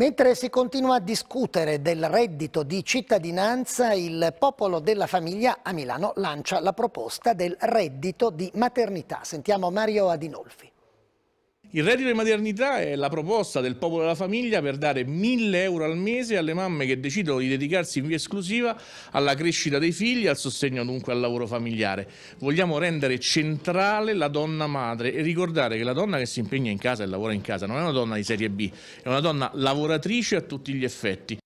Mentre si continua a discutere del reddito di cittadinanza, il popolo della famiglia a Milano lancia la proposta del reddito di maternità. Sentiamo Mario Adinolfi. Il reddito di maternità è la proposta del popolo della famiglia per dare 1000 euro al mese alle mamme che decidono di dedicarsi in via esclusiva alla crescita dei figli e al sostegno dunque al lavoro familiare. Vogliamo rendere centrale la donna madre e ricordare che la donna che si impegna in casa e lavora in casa non è una donna di serie B, è una donna lavoratrice a tutti gli effetti.